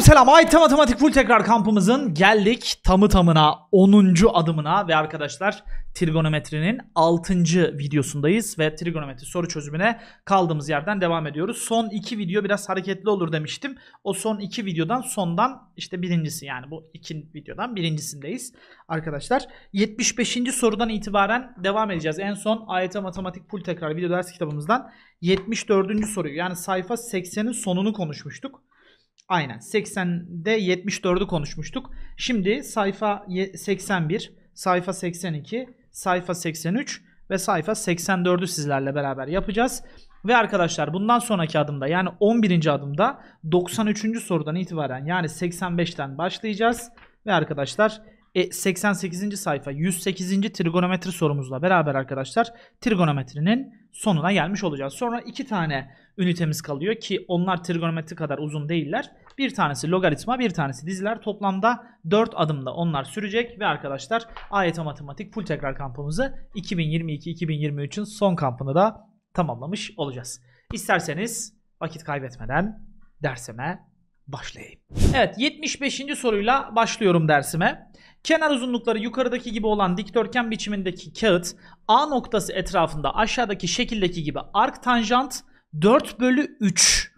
Aleyküm selam. IT Matematik Full tekrar kampımızın geldik tamı tamına 10. adımına ve arkadaşlar trigonometrinin 6. videosundayız ve trigonometri soru çözümüne kaldığımız yerden devam ediyoruz. Son 2 video biraz hareketli olur demiştim. O son 2 videodan sondan işte birincisi yani bu 2 videodan birincisindeyiz arkadaşlar. 75. sorudan itibaren devam edeceğiz. En son AYT Matematik Full tekrar video ders kitabımızdan 74. soruyu yani sayfa 80'in sonunu konuşmuştuk. Aynen 80'de 74'ü konuşmuştuk. Şimdi sayfa 81, sayfa 82, sayfa 83 ve sayfa 84'ü sizlerle beraber yapacağız. Ve arkadaşlar bundan sonraki adımda yani 11. adımda 93. sorudan itibaren yani 85'ten başlayacağız. Ve arkadaşlar e, 88. sayfa 108. trigonometri sorumuzla beraber arkadaşlar trigonometrinin sonuna gelmiş olacağız. Sonra iki tane ünitemiz kalıyor ki onlar trigonometri kadar uzun değiller. Bir tanesi logaritma bir tanesi diziler. Toplamda 4 adımda onlar sürecek ve arkadaşlar AYT e Matematik Full Tekrar kampımızı 2022-2023'ün son kampını da tamamlamış olacağız. İsterseniz vakit kaybetmeden dersime başlayayım. Evet 75. soruyla başlıyorum dersime. Kenar uzunlukları yukarıdaki gibi olan dikdörtgen biçimindeki kağıt A noktası etrafında aşağıdaki şekildeki gibi ark tanjant 4 bölü 3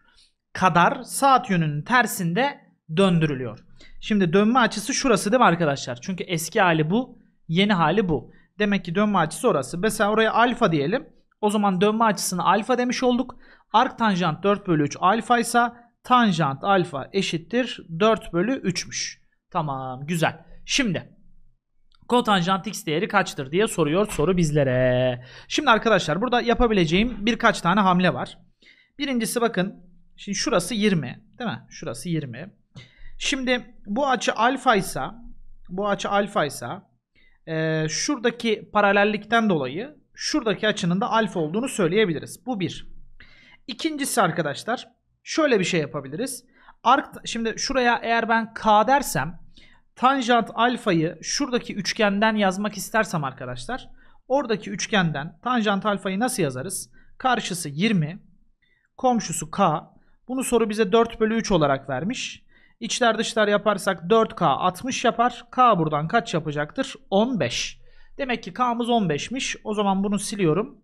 kadar saat yönünün tersinde döndürülüyor. Şimdi dönme açısı şurası değil mi arkadaşlar? Çünkü eski hali bu, yeni hali bu. Demek ki dönme açısı orası. Mesela oraya alfa diyelim. O zaman dönme açısını alfa demiş olduk. Ark tanjant 4 bölü 3 alfa ise tanjant alfa eşittir 4 bölü 3'müş. Tamam güzel. Şimdi kotanjant x değeri kaçtır diye soruyor soru bizlere. Şimdi arkadaşlar burada yapabileceğim birkaç tane hamle var. Birincisi bakın. Şimdi şurası 20 değil mi? Şurası 20. Şimdi bu açı alfa ise bu açı alfa ise e, şuradaki paralellikten dolayı şuradaki açının da alfa olduğunu söyleyebiliriz. Bu bir. İkincisi arkadaşlar şöyle bir şey yapabiliriz. Ark, şimdi şuraya eğer ben k dersem tanjant alfayı şuradaki üçgenden yazmak istersem arkadaşlar oradaki üçgenden tanjant alfayı nasıl yazarız? Karşısı 20, komşusu k. Bunu soru bize 4 bölü 3 olarak vermiş. İçler dışlar yaparsak 4k 60 yapar. K buradan kaç yapacaktır? 15. Demek ki k'mız 15'miş. O zaman bunu siliyorum.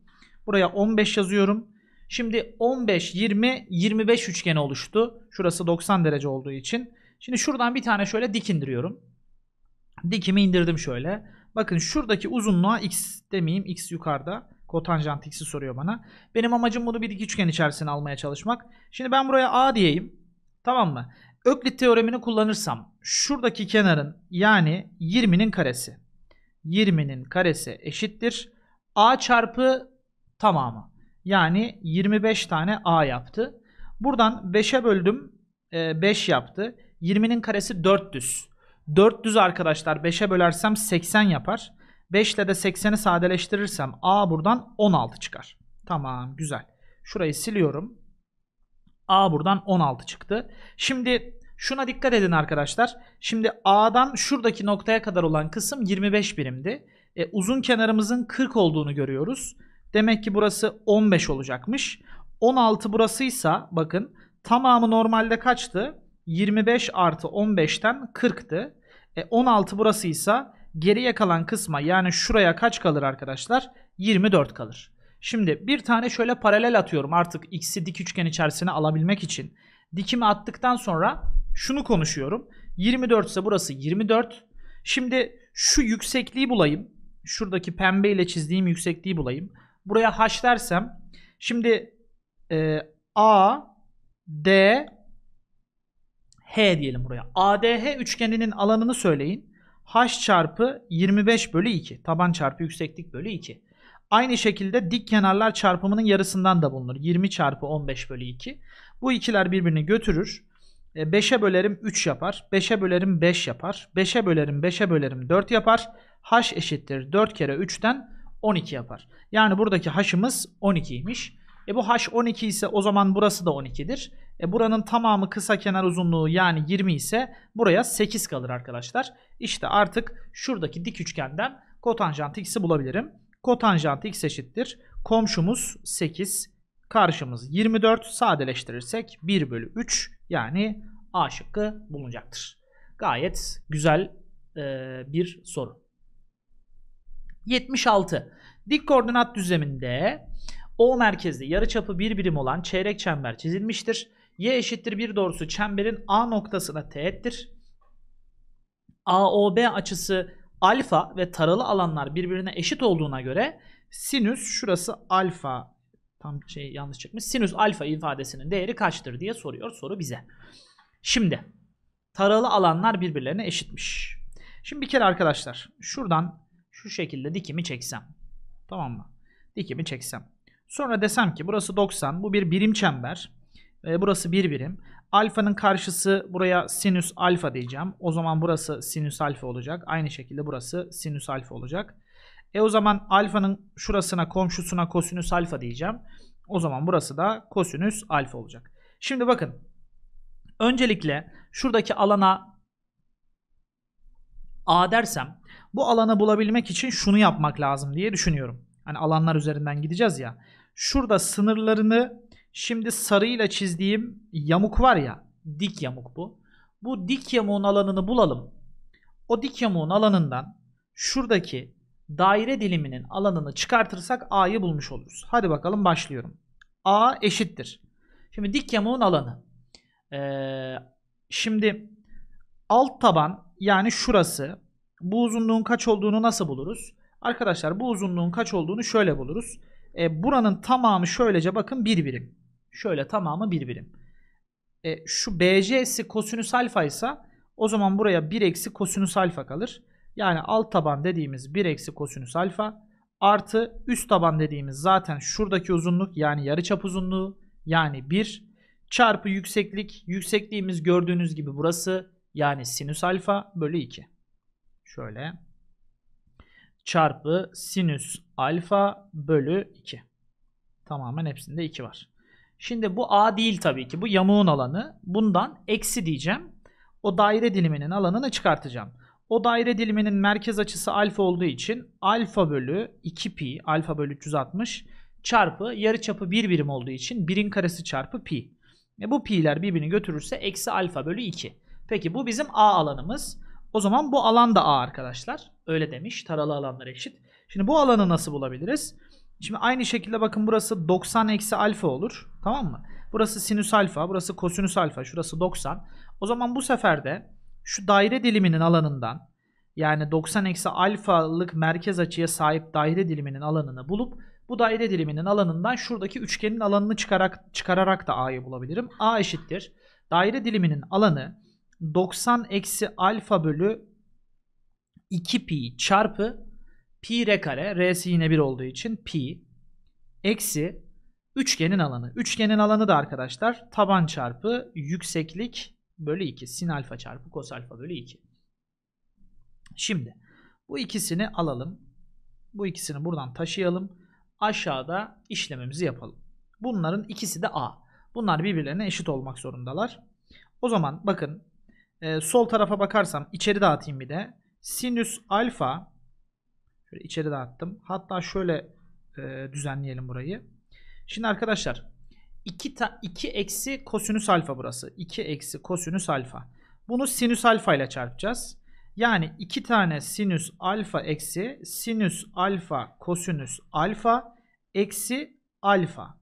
Buraya 15 yazıyorum. Şimdi 15, 20, 25 üçgeni oluştu. Şurası 90 derece olduğu için. Şimdi şuradan bir tane şöyle dik indiriyorum. Dikimi indirdim şöyle. Bakın şuradaki uzunluğa x demeyeyim. x yukarıda. Kotanjant x'i soruyor bana. Benim amacım bunu bir dik üçgen içerisine almaya çalışmak. Şimdi ben buraya a diyeyim. Tamam mı? Öklit teoremini kullanırsam şuradaki kenarın yani 20'nin karesi. 20'nin karesi eşittir. a çarpı tamamı. Yani 25 tane a yaptı. Buradan 5'e böldüm. 5 ee, yaptı. 20'nin karesi 400. 400 arkadaşlar 5'e bölersem 80 yapar. 5 ile de 80'i sadeleştirirsem A buradan 16 çıkar. Tamam güzel. Şurayı siliyorum. A buradan 16 çıktı. Şimdi şuna dikkat edin arkadaşlar. Şimdi A'dan şuradaki noktaya kadar olan kısım 25 birimdi. E, uzun kenarımızın 40 olduğunu görüyoruz. Demek ki burası 15 olacakmış. 16 burasıysa bakın tamamı normalde kaçtı? 25 artı 15'ten 40'tı. E, 16 burasıysa geriye kalan kısma yani şuraya kaç kalır arkadaşlar? 24 kalır. Şimdi bir tane şöyle paralel atıyorum artık x'i dik üçgen içerisine alabilmek için. Dikimi attıktan sonra şunu konuşuyorum. 24 ise burası 24. Şimdi şu yüksekliği bulayım. Şuradaki pembe ile çizdiğim yüksekliği bulayım. Buraya h dersem şimdi e, a d H diyelim buraya. ADH üçgeninin alanını söyleyin. H çarpı 25 bölü 2. Taban çarpı yükseklik bölü 2. Aynı şekilde dik kenarlar çarpımının yarısından da bulunur. 20 çarpı 15 bölü 2. Bu ikiler birbirini götürür. 5'e bölerim 3 yapar. 5'e bölerim 5 yapar. 5'e bölerim 5'e bölerim 4 yapar. H eşittir 4 kere 3'ten 12 yapar. Yani buradaki H'ımız 12'ymiş. E bu H 12 ise o zaman burası da 12'dir. E buranın tamamı kısa kenar uzunluğu yani 20 ise buraya 8 kalır arkadaşlar. İşte artık şuradaki dik üçgenden kotanjant x'i bulabilirim. Kotanjant x eşittir. Komşumuz 8, karşımız 24. Sadeleştirirsek 1 bölü 3 yani A şıkkı bulunacaktır. Gayet güzel e, bir soru. 76. Dik koordinat düzleminde O merkezli yarıçapı bir birim olan çeyrek çember çizilmiştir. Y eşittir 1 doğrusu çemberin A noktasına teğettir. AOB açısı alfa ve taralı alanlar birbirine eşit olduğuna göre sinüs şurası alfa tam şey yanlış çıkmış. Sinüs alfa ifadesinin değeri kaçtır diye soruyor soru bize. Şimdi taralı alanlar birbirlerine eşitmiş. Şimdi bir kere arkadaşlar şuradan şu şekilde dikimi çeksem. Tamam mı? Dikimi çeksem. Sonra desem ki burası 90 bu bir birim çember. E, burası bir birim. Alfanın karşısı buraya sinüs alfa diyeceğim. O zaman burası sinüs alfa olacak. Aynı şekilde burası sinüs alfa olacak. E o zaman alfanın şurasına komşusuna kosinüs alfa diyeceğim. O zaman burası da kosinüs alfa olacak. Şimdi bakın. Öncelikle şuradaki alana A dersem bu alanı bulabilmek için şunu yapmak lazım diye düşünüyorum. Hani alanlar üzerinden gideceğiz ya. Şurada sınırlarını Şimdi sarıyla çizdiğim yamuk var ya dik yamuk bu. Bu dik yamuğun alanını bulalım. O dik yamuğun alanından şuradaki daire diliminin alanını çıkartırsak A'yı bulmuş oluruz. Hadi bakalım başlıyorum. A eşittir. Şimdi dik yamuğun alanı. Ee, şimdi alt taban yani şurası bu uzunluğun kaç olduğunu nasıl buluruz? Arkadaşlar bu uzunluğun kaç olduğunu şöyle buluruz. E, buranın tamamı şöylece bakın bir birim. Şöyle tamamı bir birim. E, şu BC'si kosinüs alfa ise o zaman buraya 1 eksi kosinüs alfa kalır. Yani alt taban dediğimiz 1 eksi kosinüs alfa artı üst taban dediğimiz zaten şuradaki uzunluk yani yarıçap uzunluğu yani 1 çarpı yükseklik. Yüksekliğimiz gördüğünüz gibi burası yani sinüs alfa bölü 2. Şöyle çarpı sinüs alfa bölü 2. Tamamen hepsinde 2 var. Şimdi bu A değil tabii ki. Bu yamuğun alanı. Bundan eksi diyeceğim. O daire diliminin alanını çıkartacağım. O daire diliminin merkez açısı alfa olduğu için alfa bölü 2 pi alfa bölü 360 çarpı yarıçapı 1 bir birim olduğu için 1'in karesi çarpı pi. E bu pi'ler birbirini götürürse eksi alfa bölü 2. Peki bu bizim A alanımız. O zaman bu alan da A arkadaşlar. Öyle demiş. Taralı alanlar eşit. Şimdi bu alanı nasıl bulabiliriz? Şimdi aynı şekilde bakın burası 90 eksi alfa olur. Tamam mı? Burası sinüs alfa, burası kosinüs alfa, şurası 90. O zaman bu sefer de şu daire diliminin alanından yani 90 eksi alfalık merkez açıya sahip daire diliminin alanını bulup bu daire diliminin alanından şuradaki üçgenin alanını çıkarak, çıkararak da a'yı bulabilirim. a eşittir. Daire diliminin alanı 90 eksi alfa bölü 2 pi çarpı pi r kare r'si yine 1 olduğu için pi eksi üçgenin alanı. Üçgenin alanı da arkadaşlar taban çarpı yükseklik bölü 2 sin alfa çarpı kos alfa bölü 2. Şimdi bu ikisini alalım. Bu ikisini buradan taşıyalım. Aşağıda işlemimizi yapalım. Bunların ikisi de a. Bunlar birbirlerine eşit olmak zorundalar. O zaman bakın e, sol tarafa bakarsam içeri dağıtayım bir de. Sinüs alfa Şöyle içeri dağıttım. Hatta şöyle e, düzenleyelim burayı. Şimdi arkadaşlar 2 2 eksi kosinüs alfa burası. 2 eksi kosinüs alfa. Bunu sinüs alfa ile çarpacağız. Yani 2 tane sinüs alfa eksi sinüs alfa kosinüs alfa eksi alfa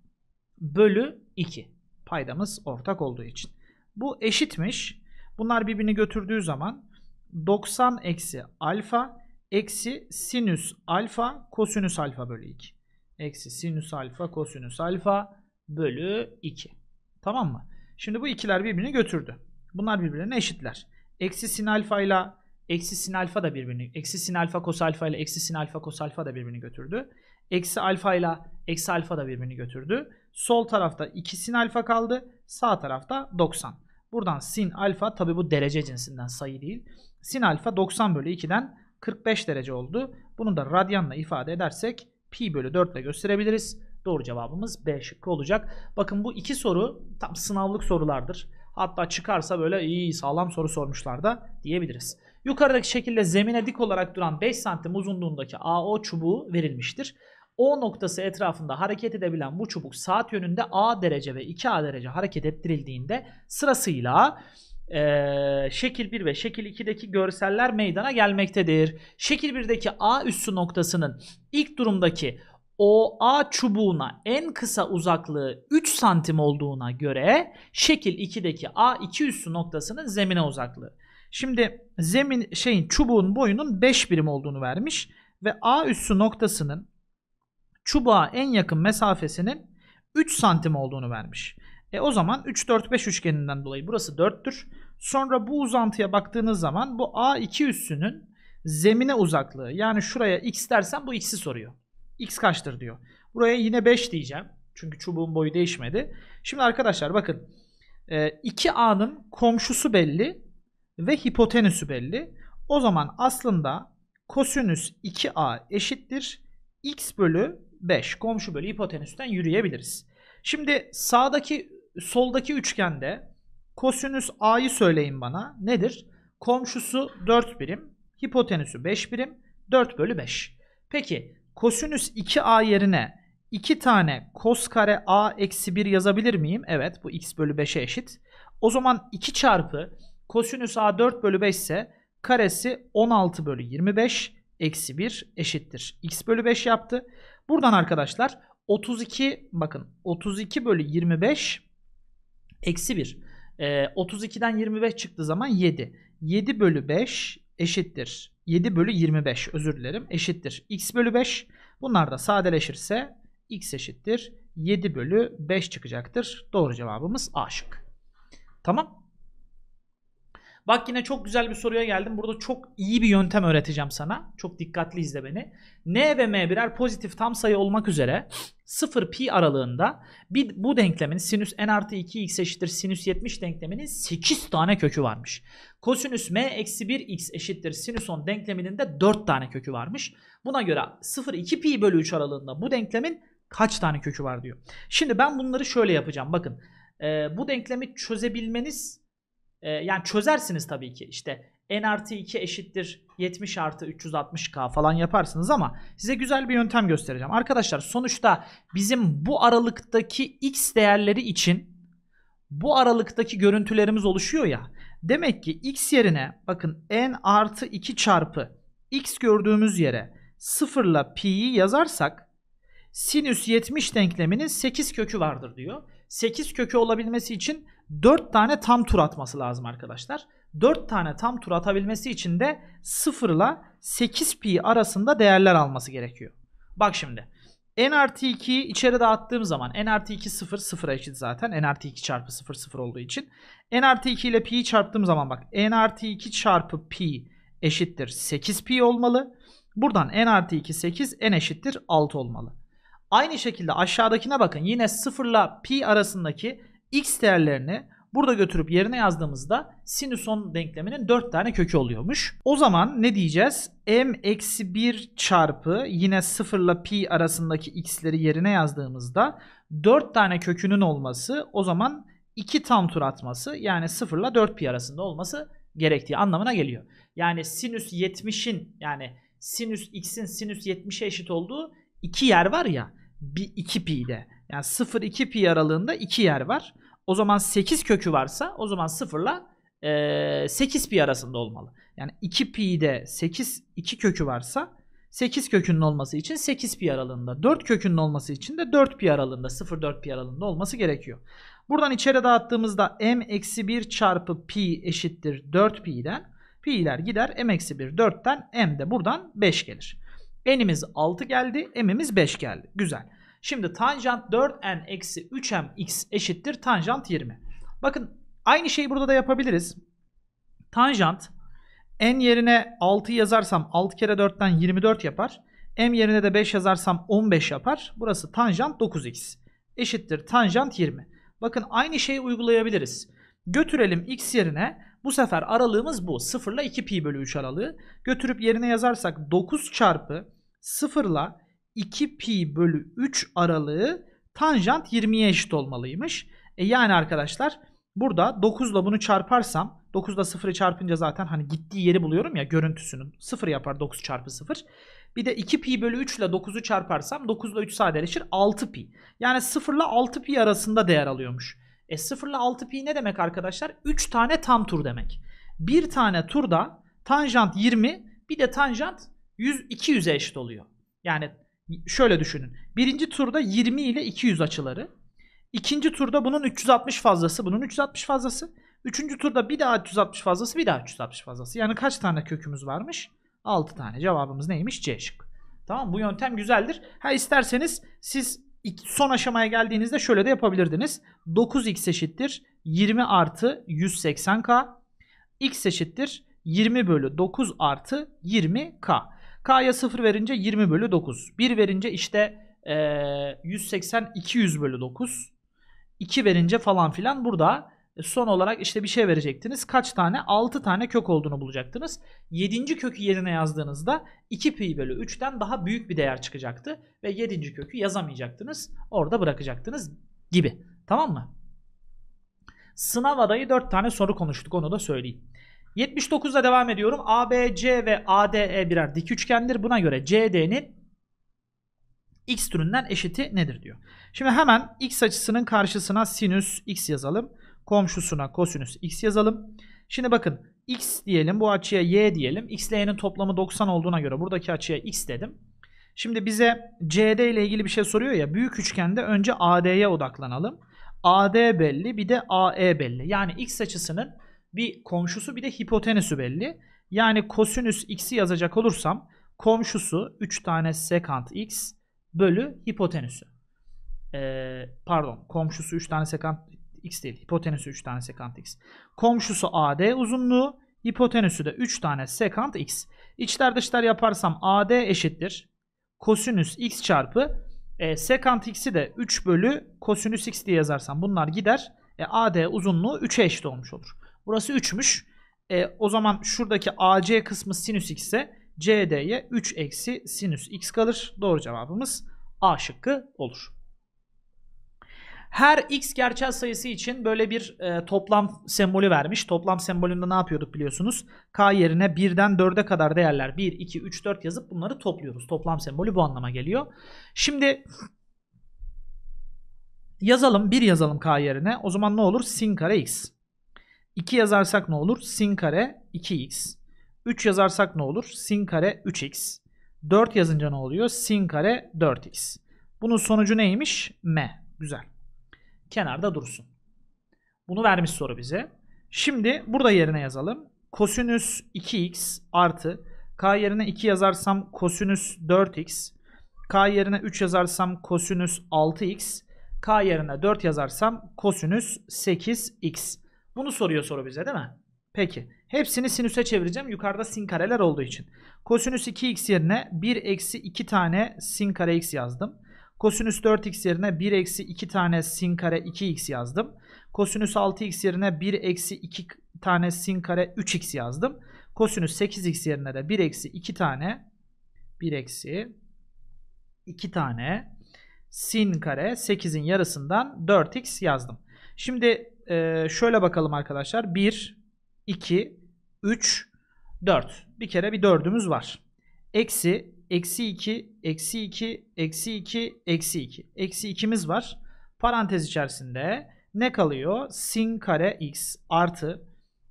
bölü 2. Paydamız ortak olduğu için. Bu eşitmiş. Bunlar birbirini götürdüğü zaman 90 eksi alfa eksi sinüs alfa kosinüs alfa bölü 2. Eksi sinüs alfa kosinüs alfa bölü 2. Tamam mı? Şimdi bu ikiler birbirini götürdü. Bunlar birbirine eşitler. Eksi sin alfa ile eksi sin alfa da birbirini, eksi sin alfa kos alfa ile eksi sin alfa kos alfa da birbirini götürdü. Eksi alfa ile eksi alfa da birbirini götürdü. Sol tarafta 2 sin alfa kaldı. Sağ tarafta 90. Buradan sin alfa tabi bu derece cinsinden sayı değil. Sin alfa 90 bölü 2'den 45 derece oldu. Bunu da radyanla ifade edersek pi bölü 4 ile gösterebiliriz. Doğru cevabımız B şıkkı olacak. Bakın bu iki soru tam sınavlık sorulardır. Hatta çıkarsa böyle iyi sağlam soru sormuşlar da diyebiliriz. Yukarıdaki şekilde zemine dik olarak duran 5 santim uzunluğundaki AO çubuğu verilmiştir. O noktası etrafında hareket edebilen bu çubuk saat yönünde A derece ve 2A derece hareket ettirildiğinde sırasıyla e, şekil 1 ve şekil 2'deki görseller meydana gelmektedir. Şekil 1'deki A üssü noktasının ilk durumdaki O A çubuğuna en kısa uzaklığı 3 santim olduğuna göre şekil 2'deki A2 üssü noktasının zemine uzaklığı. Şimdi zemin şeyin çubuğun boyunun 5 birim olduğunu vermiş ve A üssü noktasının çubuğa en yakın mesafesinin 3 santim olduğunu vermiş. E o zaman 3-4-5 üçgeninden dolayı burası 4'tür. Sonra bu uzantıya baktığınız zaman bu A2 üssünün zemine uzaklığı yani şuraya x dersen bu x'i soruyor. x kaçtır diyor. Buraya yine 5 diyeceğim. Çünkü çubuğun boyu değişmedi. Şimdi arkadaşlar bakın 2A'nın e, komşusu belli ve hipotenüsü belli. O zaman aslında kosinüs 2A eşittir. x bölü 5 komşu bölü hipotenüsten yürüyebiliriz. Şimdi sağdaki soldaki üçgende kosinüs a'yı söyleyin bana. Nedir? Komşusu 4 birim, hipotenüsü 5 birim, 4 bölü 5. Peki kosinüs 2a yerine 2 tane kos kare a eksi 1 yazabilir miyim? Evet bu x bölü 5'e eşit. O zaman 2 çarpı kosinüs a 4 bölü 5 ise karesi 16 bölü 25 eksi 1 eşittir. x bölü 5 yaptı. Buradan arkadaşlar 32 bakın 32 bölü 25 Eksi 1. E, 32'den 25 çıktığı zaman 7. 7 bölü 5 eşittir. 7 bölü 25 özür dilerim eşittir. X bölü 5 bunlar da sadeleşirse X eşittir. 7 bölü 5 çıkacaktır. Doğru cevabımız A şık. Tamam. Bak yine çok güzel bir soruya geldim. Burada çok iyi bir yöntem öğreteceğim sana. Çok dikkatli izle beni. N ve M birer pozitif tam sayı olmak üzere 0 pi aralığında bir, bu denklemin sinüs n artı 2x eşittir sinüs 70 denkleminin 8 tane kökü varmış. Kosinüs m eksi 1x eşittir sinüs 10 denkleminin de 4 tane kökü varmış. Buna göre 0 2 pi bölü 3 aralığında bu denklemin kaç tane kökü var diyor. Şimdi ben bunları şöyle yapacağım. Bakın e, bu denklemi çözebilmeniz e, yani çözersiniz tabii ki işte n artı 2 eşittir 70 artı 360k falan yaparsınız ama size güzel bir yöntem göstereceğim. Arkadaşlar sonuçta bizim bu aralıktaki x değerleri için bu aralıktaki görüntülerimiz oluşuyor ya. Demek ki x yerine bakın n artı 2 çarpı x gördüğümüz yere sıfırla pi'yi yazarsak sinüs 70 denkleminin 8 kökü vardır diyor. 8 kökü olabilmesi için 4 tane tam tur atması lazım arkadaşlar. 4 tane tam tur atabilmesi için de 0 ile 8 pi arasında değerler alması gerekiyor. Bak şimdi. n artı 2'yi içeri dağıttığım zaman n artı 2 0 0'a eşit zaten. n artı 2 çarpı 0 0 olduğu için. n artı 2 ile pi'yi çarptığım zaman bak n artı 2 çarpı pi eşittir 8 pi olmalı. Buradan n artı 2 8 n eşittir 6 olmalı. Aynı şekilde aşağıdakine bakın. Yine 0 ile pi arasındaki x değerlerini burada götürüp yerine yazdığımızda sinüson denkleminin 4 tane kökü oluyormuş. O zaman ne diyeceğiz? m eksi 1 çarpı yine 0 ile pi arasındaki x'leri yerine yazdığımızda 4 tane kökünün olması o zaman 2 tam tur atması yani 0 ile 4 pi arasında olması gerektiği anlamına geliyor. Yani sinüs 70'in yani sinüs x'in sinüs 70'e eşit olduğu iki yer var ya 2 pi'de. Yani 0-2 pi aralığında iki yer var. O zaman 8 kökü varsa o zaman 0 ile 8 pi arasında olmalı. Yani 2 pi'de 8 2 kökü varsa 8 kökünün olması için 8 pi aralığında, 4 kökünün olması için de 4 pi aralığında, 0-4 pi aralığında olması gerekiyor. Buradan içeri dağıttığımızda m eksi 1 çarpı pi eşittir 4 pi'den. Pi'ler gider m eksi 1 4'ten m de buradan 5 gelir. N'imiz 6 geldi, m'imiz 5 geldi. Güzel. Şimdi tanjant 4n eksi 3m x eşittir tanjant 20. Bakın aynı şeyi burada da yapabiliriz. Tanjant n yerine 6 yazarsam 6 kere 4'ten 24 yapar. m yerine de 5 yazarsam 15 yapar. Burası tanjant 9x eşittir tanjant 20. Bakın aynı şeyi uygulayabiliriz. Götürelim x yerine bu sefer aralığımız bu 0 ile 2 pi bölü 3 aralığı. Götürüp yerine yazarsak 9 çarpı 0 ile 2 pi bölü 3 aralığı tanjant 20'ye eşit olmalıymış. E yani arkadaşlar burada 9 ile bunu çarparsam 9 ile 0'ı çarpınca zaten hani gittiği yeri buluyorum ya görüntüsünün 0 yapar 9 çarpı 0. Bir de 2 pi bölü 3 ile 9'u çarparsam 9 ile 3 sadeleşir 6 pi. Yani 0 ile 6 pi arasında değer alıyormuş. E 0 ile 6 pi ne demek arkadaşlar? 3 tane tam tur demek. Bir tane turda tanjant 20 bir de tanjant 100, 200'e eşit oluyor. Yani şöyle düşünün. Birinci turda 20 ile 200 açıları. İkinci turda bunun 360 fazlası, bunun 360 fazlası. Üçüncü turda bir daha 360 fazlası, bir daha 360 fazlası. Yani kaç tane kökümüz varmış? 6 tane. Cevabımız neymiş? C şıkkı. Tamam bu yöntem güzeldir. Ha isterseniz siz son aşamaya geldiğinizde şöyle de yapabilirdiniz. 9x eşittir 20 artı 180k. x eşittir 20 bölü 9 artı 20k. K'ya 0 verince 20 bölü 9. 1 verince işte e, 180 200 bölü 9. 2 verince falan filan burada e, son olarak işte bir şey verecektiniz. Kaç tane? 6 tane kök olduğunu bulacaktınız. 7. kökü yerine yazdığınızda 2 pi bölü 3'ten daha büyük bir değer çıkacaktı. Ve 7. kökü yazamayacaktınız. Orada bırakacaktınız gibi. Tamam mı? Sınav adayı 4 tane soru konuştuk onu da söyleyeyim. 79'la devam ediyorum. ABC ve ADE birer dik üçgendir. Buna göre CD'nin x türünden eşiti nedir diyor. Şimdi hemen x açısının karşısına sinüs x yazalım. Komşusuna kosinüs x yazalım. Şimdi bakın x diyelim bu açıya y diyelim. x ile y'nin toplamı 90 olduğuna göre buradaki açıya x dedim. Şimdi bize CD ile ilgili bir şey soruyor ya. Büyük üçgende önce AD'ye odaklanalım. AD belli bir de AE belli. Yani x açısının bir komşusu bir de hipotenüsü belli. Yani kosinüs x'i yazacak olursam komşusu 3 tane sekant x bölü hipotenüsü. Ee, pardon komşusu 3 tane sekant x değil hipotenüsü 3 tane sekant x. Komşusu AD uzunluğu hipotenüsü de 3 tane sekant x. İçler dışlar yaparsam AD eşittir. Kosinüs x çarpı e, sekant x'i de 3 bölü kosinüs x diye yazarsam bunlar gider. E, AD uzunluğu 3'e eşit olmuş olur. Burası 3'müş. E, o zaman şuradaki AC kısmı sinüs x ise CD'ye 3 eksi sinüs x kalır. Doğru cevabımız A şıkkı olur. Her x gerçel sayısı için böyle bir e, toplam sembolü vermiş. Toplam sembolünde ne yapıyorduk biliyorsunuz? K yerine 1'den 4'e kadar değerler 1, 2, 3, 4 yazıp bunları topluyoruz. Toplam sembolü bu anlama geliyor. Şimdi yazalım 1 yazalım K yerine. O zaman ne olur? Sin kare x. 2 yazarsak ne olur? Sin kare 2x. 3 yazarsak ne olur? Sin kare 3x. 4 yazınca ne oluyor? Sin kare 4x. Bunun sonucu neymiş? M. Güzel. Kenarda dursun. Bunu vermiş soru bize. Şimdi burada yerine yazalım. Kosinüs 2x artı k yerine 2 yazarsam kosinüs 4x. k yerine 3 yazarsam kosinüs 6x. k yerine 4 yazarsam kosinüs 8x. Bunu soruyor soru bize değil mi? Peki. Hepsini sinüse çevireceğim. Yukarıda sin kareler olduğu için. Kosinüs 2x yerine 1 eksi 2 tane sin kare x yazdım. Kosinüs 4x yerine 1 eksi 2 tane sin kare 2x yazdım. Kosinüs 6x yerine 1 eksi 2 tane sin kare 3x yazdım. Kosinüs 8x yerine de 1 eksi 2 tane 1 eksi 2 tane sin kare 8'in yarısından 4x yazdım. Şimdi e, şöyle bakalım arkadaşlar. 1, 2, 3, 4. Bir kere bir 4'ümüz var. Eksi, eksi 2, eksi 2, eksi 2, eksi 2. Eksi 2'miz var. Parantez içerisinde ne kalıyor? Sin kare x artı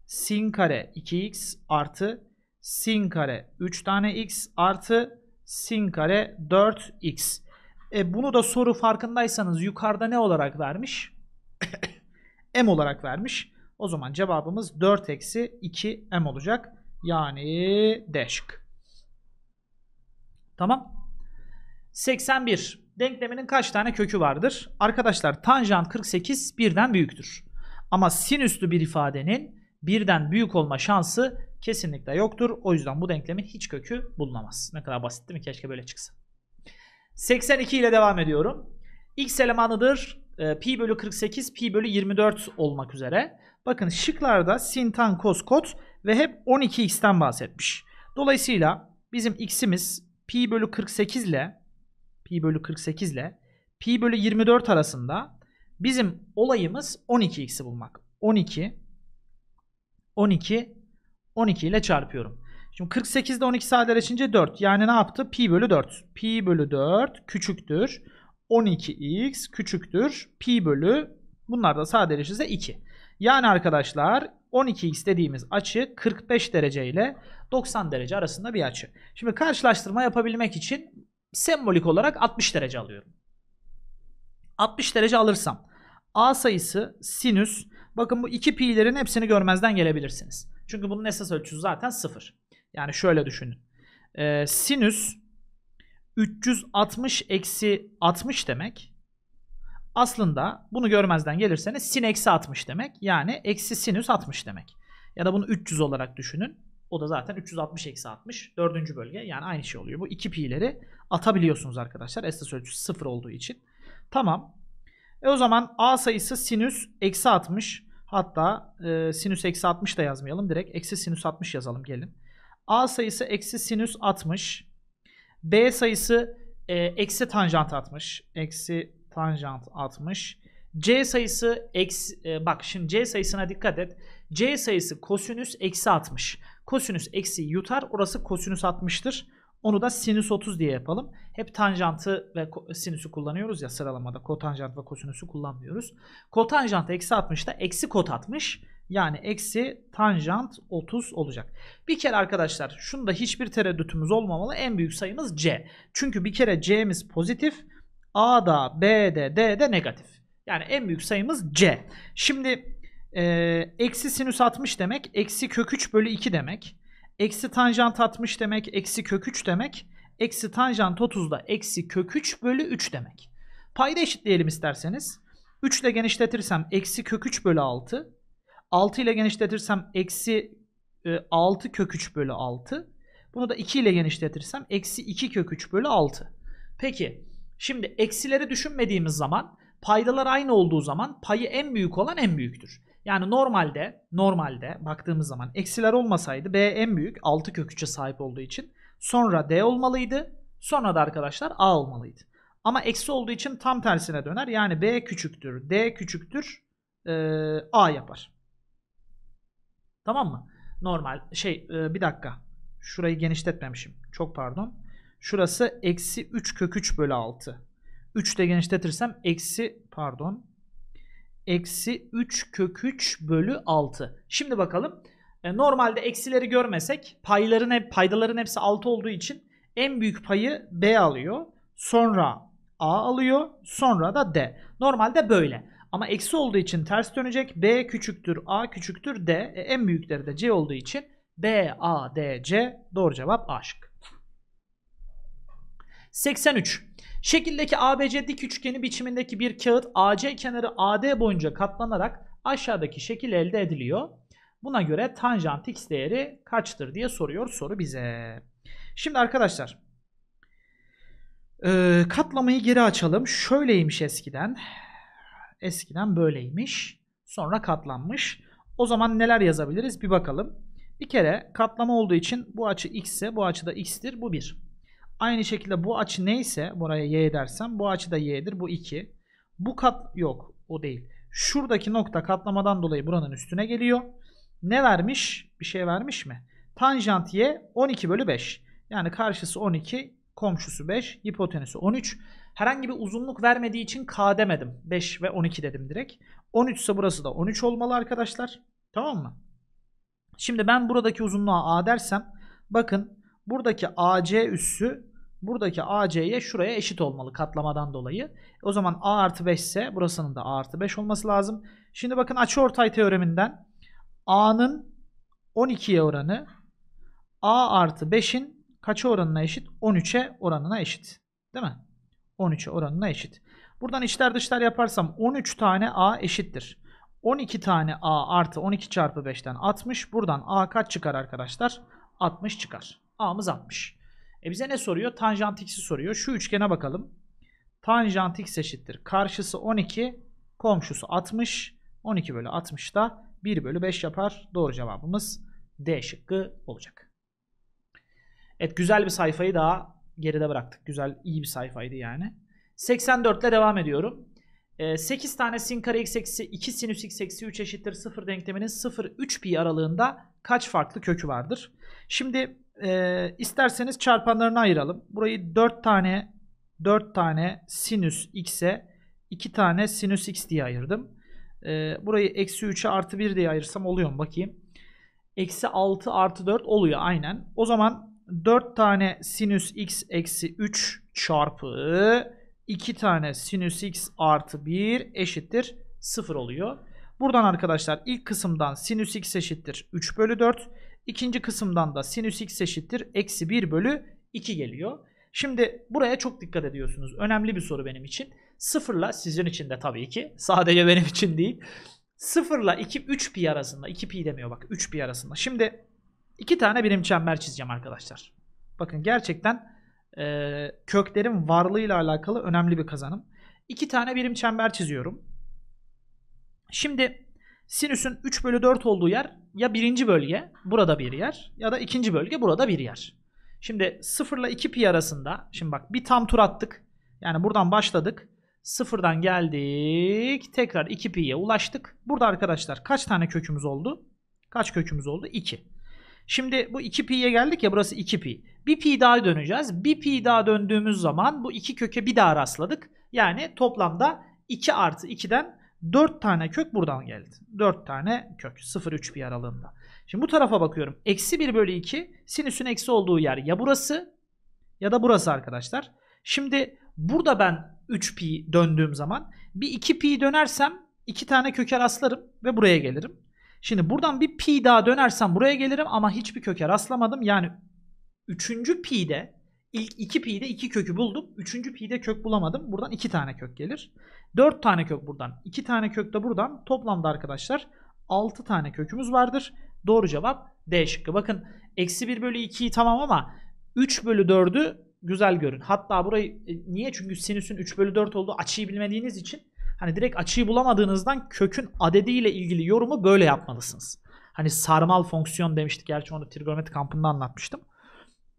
sin kare 2x artı sin kare 3 tane x artı sin kare 4x. E bunu da soru farkındaysanız yukarıda ne olarak vermiş? m olarak vermiş. O zaman cevabımız 4 eksi 2 m olacak. Yani D şık. Tamam. 81. Denkleminin kaç tane kökü vardır? Arkadaşlar tanjant 48 birden büyüktür. Ama sinüslü bir ifadenin birden büyük olma şansı kesinlikle yoktur. O yüzden bu denklemin hiç kökü bulunamaz. Ne kadar basit değil mi? Keşke böyle çıksa. 82 ile devam ediyorum. X elemanıdır e, pi bölü 48 pi bölü 24 olmak üzere. Bakın şıklarda sin, tan, kos, kot ve hep 12x'ten bahsetmiş. Dolayısıyla bizim x'imiz pi bölü 48 ile pi bölü 48 ile pi bölü 24 arasında bizim olayımız 12x'i bulmak. 12 12 12 ile çarpıyorum. Şimdi 48 ile 12 sadeleşince 4. Yani ne yaptı? Pi bölü 4. Pi bölü 4 küçüktür. 12x küçüktür pi bölü bunlar da sadeleşirse 2. Yani arkadaşlar 12x dediğimiz açı 45 derece ile 90 derece arasında bir açı. Şimdi karşılaştırma yapabilmek için sembolik olarak 60 derece alıyorum. 60 derece alırsam A sayısı sinüs bakın bu 2 pi'lerin hepsini görmezden gelebilirsiniz. Çünkü bunun esas ölçüsü zaten 0. Yani şöyle düşünün. Ee, sinüs 360 eksi 60 demek. Aslında bunu görmezden gelirseniz sin eksi 60 demek. Yani eksi sinüs 60 demek. Ya da bunu 300 olarak düşünün. O da zaten 360 eksi 60. Dördüncü bölge. Yani aynı şey oluyor. Bu iki pi'leri atabiliyorsunuz arkadaşlar. Esas ölçüsü 0 olduğu için. Tamam. E o zaman a sayısı sinüs eksi 60. Hatta e, sinüs eksi 60 da yazmayalım. Direkt eksi sinüs 60 yazalım gelin. a sayısı eksi sinüs 60 B sayısı e, eksi tanjant atmış. Eksi tanjant atmış. C sayısı eksi, e, bak şimdi C sayısına dikkat et. C sayısı kosinüs eksi 60. Kosinüs eksi yutar. Orası kosinüs 60'tır. Onu da sinüs 30 diye yapalım. Hep tanjantı ve sinüsü kullanıyoruz ya sıralamada. Kotanjant ve kosinüsü kullanmıyoruz. Kotanjant eksi da eksi kot 60. Yani eksi tanjant 30 olacak. Bir kere arkadaşlar şunda hiçbir tereddütümüz olmamalı. En büyük sayımız C. Çünkü bir kere C'miz pozitif. A da B de D de negatif. Yani en büyük sayımız C. Şimdi e, eksi sinüs 60 demek. Eksi kök 3 bölü 2 demek. Eksi tanjant 60 demek. Eksi kök 3 demek. Eksi tanjant 30 da eksi kök 3 bölü 3 demek. Payda eşitleyelim isterseniz. 3 ile genişletirsem eksi kök 3 bölü 6. 6 ile genişletirsem eksi 6 e, kök 3 bölü 6. Bunu da 2 ile genişletirsem eksi 2 kök 3 bölü 6. Peki şimdi eksileri düşünmediğimiz zaman paydalar aynı olduğu zaman payı en büyük olan en büyüktür. Yani normalde normalde baktığımız zaman eksiler olmasaydı B en büyük 6 kök 3'e sahip olduğu için sonra D olmalıydı. Sonra da arkadaşlar A olmalıydı. Ama eksi olduğu için tam tersine döner. Yani B küçüktür, D küçüktür, ee, A yapar. Tamam mı? Normal şey e, bir dakika. Şurayı genişletmemişim. Çok pardon. Şurası eksi 3 kök 3 bölü 6. 3 de genişletirsem eksi pardon. Eksi 3 kök 3 bölü 6. Şimdi bakalım. E, normalde eksileri görmesek payların hep, paydaların hepsi 6 olduğu için en büyük payı B alıyor. Sonra A alıyor. Sonra da D. Normalde böyle. Ama eksi olduğu için ters dönecek. B küçüktür A küçüktür D. E, en büyükleri de C olduğu için B, A, D, C. Doğru cevap aşk. 83. Şekildeki ABC dik üçgeni biçimindeki bir kağıt AC kenarı AD boyunca katlanarak aşağıdaki şekil elde ediliyor. Buna göre tanjant x değeri kaçtır diye soruyor soru bize. Şimdi arkadaşlar katlamayı geri açalım. Şöyleymiş eskiden. Eskiden böyleymiş. Sonra katlanmış. O zaman neler yazabiliriz bir bakalım. Bir kere katlama olduğu için bu açı x ise bu açı da x'tir. Bu 1. Aynı şekilde bu açı neyse buraya y dersem bu açı da y'dir. Bu 2. Bu kat yok o değil. Şuradaki nokta katlamadan dolayı buranın üstüne geliyor. Ne vermiş? Bir şey vermiş mi? Tanjant y 12 bölü 5. Yani karşısı 12 Komşusu 5, hipotenüsü 13. Herhangi bir uzunluk vermediği için K demedim. 5 ve 12 dedim direkt. 13 ise burası da 13 olmalı arkadaşlar. Tamam mı? Şimdi ben buradaki uzunluğa A dersem bakın buradaki AC üssü buradaki AC'ye şuraya eşit olmalı katlamadan dolayı. O zaman A artı 5 ise burasının da A artı 5 olması lazım. Şimdi bakın açıortay teoreminden A'nın 12'ye oranı A artı 5'in kaça oranına eşit? 13'e oranına eşit. Değil mi? 13'e oranına eşit. Buradan içler dışlar yaparsam 13 tane A eşittir. 12 tane A artı 12 çarpı 5'ten 60. Buradan A kaç çıkar arkadaşlar? 60 çıkar. A'mız 60. E bize ne soruyor? Tanjant x'i soruyor. Şu üçgene bakalım. Tanjant x eşittir. Karşısı 12, komşusu 60. 12 bölü 60 da 1 bölü 5 yapar. Doğru cevabımız D şıkkı olacak. Evet güzel bir sayfayı daha geride bıraktık. Güzel, iyi bir sayfaydı yani. 84 ile devam ediyorum. 8 ee, tane sin kare x eksi 2 sinüs x eksi 3 eşittir 0 denkleminin 0-3 pi aralığında kaç farklı kökü vardır? Şimdi e, isterseniz çarpanlarını ayıralım. Burayı 4 tane 4 tane sinüs x'e 2 tane sinüs x diye ayırdım. E, burayı eksi 3'e artı 1 diye ayırsam oluyor mu bakayım. Eksi 6 artı 4 oluyor aynen. O zaman 4 tane sinüs x eksi 3 çarpı 2 tane sinüs x artı 1 eşittir 0 oluyor. Buradan arkadaşlar ilk kısımdan sinüs x eşittir 3 bölü 4. İkinci kısımdan da sinüs x eşittir eksi 1 bölü 2 geliyor. Şimdi buraya çok dikkat ediyorsunuz. Önemli bir soru benim için. Sıfırla sizin için de tabii ki. Sadece benim için değil. Sıfırla 2, 3 pi arasında. 2 pi demiyor bak 3 pi arasında. Şimdi İki tane birim çember çizeceğim arkadaşlar. Bakın gerçekten e, köklerin varlığıyla alakalı önemli bir kazanım. İki tane birim çember çiziyorum. Şimdi sinüsün 3 bölü 4 olduğu yer ya birinci bölge burada bir yer ya da ikinci bölge burada bir yer. Şimdi 0 ile 2 pi arasında şimdi bak bir tam tur attık. Yani buradan başladık. Sıfırdan geldik. Tekrar 2 pi'ye ulaştık. Burada arkadaşlar kaç tane kökümüz oldu? Kaç kökümüz oldu? 2. Şimdi bu 2pi'ye geldik ya burası 2pi. 1 pi daha döneceğiz. 1 pi daha döndüğümüz zaman bu iki köke bir daha rastladık. Yani toplamda 2 artı 2'den 4 tane kök buradan geldi. 4 tane kök 0-3 pi aralığında. Şimdi bu tarafa bakıyorum. Eksi 1 bölü 2 sinüsün eksi olduğu yer ya burası ya da burası arkadaşlar. Şimdi burada ben 3 pi döndüğüm zaman bir 2 pi dönersem 2 tane köke rastlarım ve buraya gelirim. Şimdi buradan bir pi daha dönersem buraya gelirim ama hiçbir köke rastlamadım. Yani 3. pi'de ilk 2 pi'de 2 kökü buldum. 3. pi'de kök bulamadım. Buradan 2 tane kök gelir. 4 tane kök buradan. 2 tane kök de buradan. Toplamda arkadaşlar 6 tane kökümüz vardır. Doğru cevap D şıkkı. Bakın eksi 1 bölü 2'yi tamam ama 3 bölü 4'ü güzel görün. Hatta burayı e, niye? Çünkü sinüsün 3 bölü 4 olduğu açıyı bilmediğiniz için Hani direkt açıyı bulamadığınızdan kökün adediyle ilgili yorumu böyle yapmalısınız. Hani sarmal fonksiyon demiştik. Gerçi onu trigonometri kampında anlatmıştım.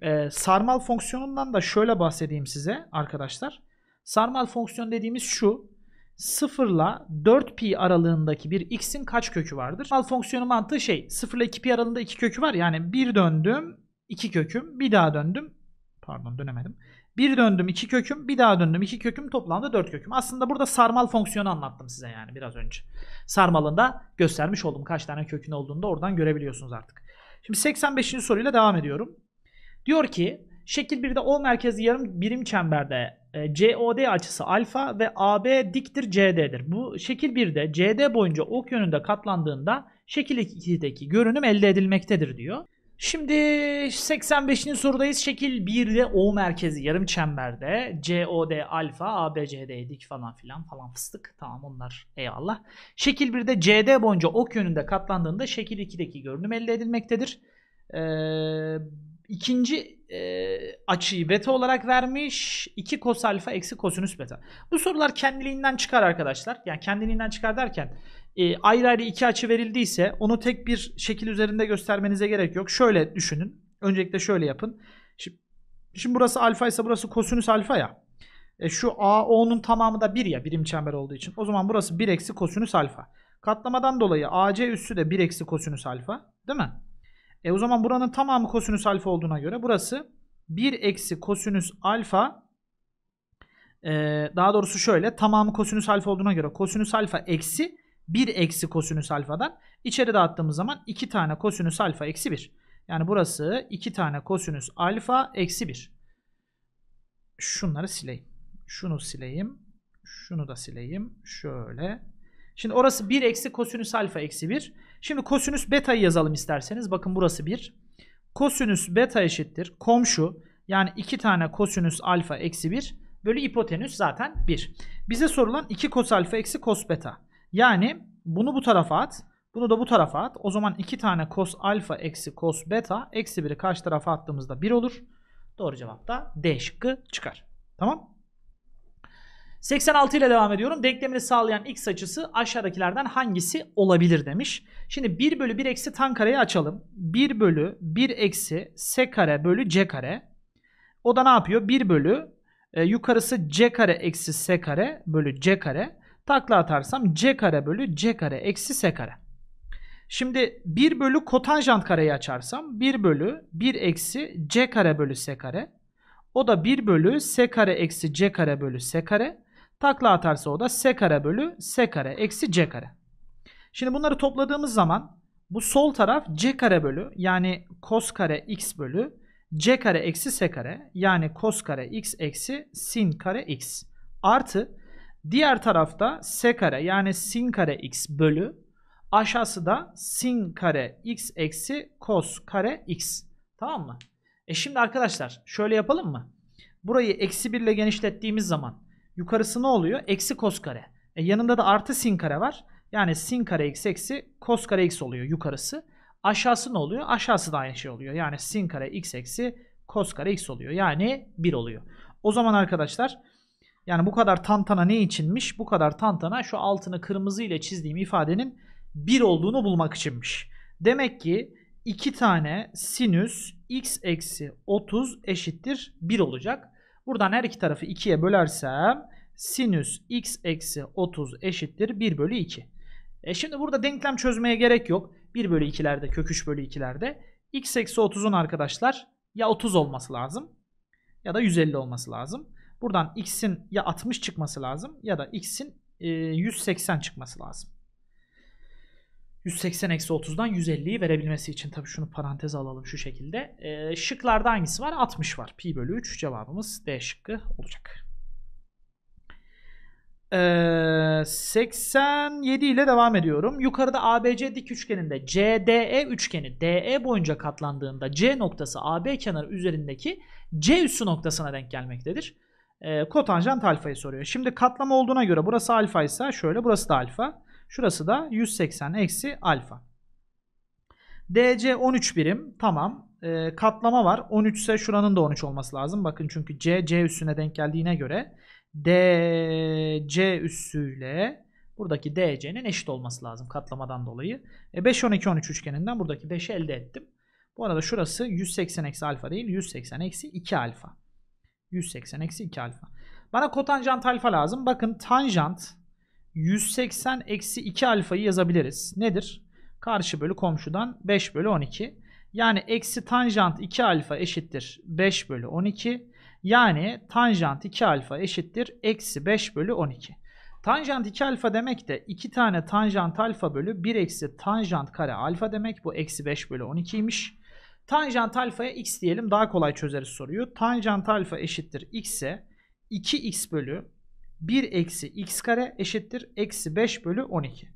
Ee, sarmal fonksiyonundan da şöyle bahsedeyim size arkadaşlar. Sarmal fonksiyon dediğimiz şu. 0 ile 4 pi aralığındaki bir x'in kaç kökü vardır? Sarmal fonksiyonun mantığı şey 0 ile 2 pi aralığında 2 kökü var. Yani bir döndüm 2 köküm bir daha döndüm. Pardon dönemedim. Bir döndüm iki köküm, bir daha döndüm iki köküm, toplamda dört köküm. Aslında burada sarmal fonksiyonu anlattım size yani biraz önce. Sarmalında göstermiş oldum kaç tane kökün olduğunu da oradan görebiliyorsunuz artık. Şimdi 85. soruyla devam ediyorum. Diyor ki şekil 1'de O merkezli yarım birim çemberde e, COD açısı alfa ve AB diktir CD'dir. Bu şekil 1'de CD boyunca ok yönünde katlandığında şekil 2'deki görünüm elde edilmektedir diyor. Şimdi 85. sorudayız. Şekil 1'de O merkezi yarım çemberde. COD alfa, ABCD dik falan filan falan fıstık. Tamam onlar eyvallah. Şekil 1'de CD boyunca ok yönünde katlandığında şekil 2'deki görünüm elde edilmektedir. Ee, ikinci e, açıyı beta olarak vermiş. 2 kos alfa eksi kosinüs beta. Bu sorular kendiliğinden çıkar arkadaşlar. Yani kendiliğinden çıkar derken e, ayrı ayrı iki açı verildiyse onu tek bir şekil üzerinde göstermenize gerek yok. Şöyle düşünün. Öncelikle şöyle yapın. Şimdi, şimdi burası alfa ise burası kosinüs alfa ya. E, şu A, O'nun tamamı da 1 ya birim çember olduğu için. O zaman burası 1 eksi kosinüs alfa. Katlamadan dolayı AC üssü de 1 eksi kosinüs alfa. Değil mi? E o zaman buranın tamamı kosinüs alfa olduğuna göre burası 1 eksi kosinüs alfa e, daha doğrusu şöyle tamamı kosinüs alfa olduğuna göre kosinüs alfa eksi 1 eksi kosinüs alfadan içeri dağıttığımız zaman 2 tane kosinüs alfa eksi 1. Yani burası 2 tane kosinüs alfa eksi 1. Şunları sileyim. Şunu sileyim. Şunu da sileyim. Şöyle. Şimdi orası 1 eksi kosinüs alfa eksi 1. Şimdi kosinüs beta'yı yazalım isterseniz. Bakın burası 1. Kosinüs beta eşittir. Komşu yani 2 tane kosinüs alfa eksi 1 bölü hipotenüs zaten 1. Bize sorulan 2 kos alfa eksi kos beta. Yani bunu bu tarafa at. Bunu da bu tarafa at. O zaman 2 tane cos alfa eksi cos beta eksi 1'i karşı tarafa attığımızda 1 olur. Doğru cevap da D şıkkı çıkar. Tamam. 86 ile devam ediyorum. Denklemini sağlayan x açısı aşağıdakilerden hangisi olabilir demiş. Şimdi 1 bölü 1 eksi tan kareyi açalım. 1 bölü 1 eksi s kare bölü c kare. O da ne yapıyor? 1 bölü e, yukarısı c kare eksi s kare bölü c kare. Takla atarsam c kare bölü c kare eksi s kare. Şimdi 1 bölü kotanjant kareyi açarsam 1 bölü 1 eksi c kare bölü s kare. O da 1 bölü s kare eksi c kare bölü s kare. Takla atarsa o da s kare bölü s kare eksi c kare. Şimdi bunları topladığımız zaman bu sol taraf c kare bölü yani kos kare x bölü c kare eksi s kare yani kos kare x eksi sin kare x artı Diğer tarafta s kare yani sin kare x bölü aşağısı da sin kare x eksi cos kare x. Tamam mı? E şimdi arkadaşlar şöyle yapalım mı? Burayı eksi 1 ile genişlettiğimiz zaman yukarısı ne oluyor? Eksi cos kare. E yanında da artı sin kare var. Yani sin kare x eksi cos kare x oluyor yukarısı. Aşağısı ne oluyor? Aşağısı da aynı şey oluyor. Yani sin kare x eksi cos kare x oluyor. Yani 1 oluyor. O zaman arkadaşlar yani bu kadar tantana ne içinmiş? Bu kadar tantana şu altını kırmızı ile çizdiğim ifadenin 1 olduğunu bulmak içinmiş. Demek ki 2 tane sinüs x eksi 30 eşittir 1 olacak. Buradan her iki tarafı 2'ye bölersem sinüs x eksi 30 eşittir 1 bölü 2. E şimdi burada denklem çözmeye gerek yok. 1 bölü 2'lerde kök 3 bölü 2'lerde x eksi 30'un arkadaşlar ya 30 olması lazım ya da 150 olması lazım. Buradan x'in ya 60 çıkması lazım ya da x'in 180 e, çıkması lazım. 180 eksi 30'dan 150'yi verebilmesi için tabii şunu parantez alalım şu şekilde. E, şıklarda hangisi var? 60 var. Pi bölü 3 cevabımız D şıkkı olacak. 87 e, ile devam ediyorum. Yukarıda ABC dik üçgeninde CDE üçgeni DE boyunca katlandığında C noktası AB kenarı üzerindeki C üssü noktasına denk gelmektedir e, kotanjant alfayı soruyor. Şimdi katlama olduğuna göre burası alfa ise şöyle burası da alfa. Şurası da 180 eksi alfa. DC 13 birim tamam. E, katlama var. 13 ise şuranın da 13 olması lazım. Bakın çünkü C, C üssüne denk geldiğine göre DC üssüyle buradaki DC'nin eşit olması lazım katlamadan dolayı. E, 5, 12, 13 üçgeninden buradaki 5'i elde ettim. Bu arada şurası 180 eksi alfa değil 180 eksi 2 alfa. 180 eksi 2 alfa. Bana kotanjant alfa lazım. Bakın tanjant 180 eksi 2 alfayı yazabiliriz. Nedir? Karşı bölü komşudan 5 bölü 12. Yani eksi tanjant 2 alfa eşittir 5 bölü 12. Yani tanjant 2 alfa eşittir eksi 5 bölü 12. Tanjant 2 alfa demek de 2 tane tanjant alfa bölü 1 eksi tanjant kare alfa demek. Bu eksi 5 bölü 12'ymiş. Tanjant alfaya x diyelim daha kolay çözeriz soruyu. Tanjant alfa eşittir x'e 2x bölü 1 eksi x kare eşittir eksi 5 bölü 12.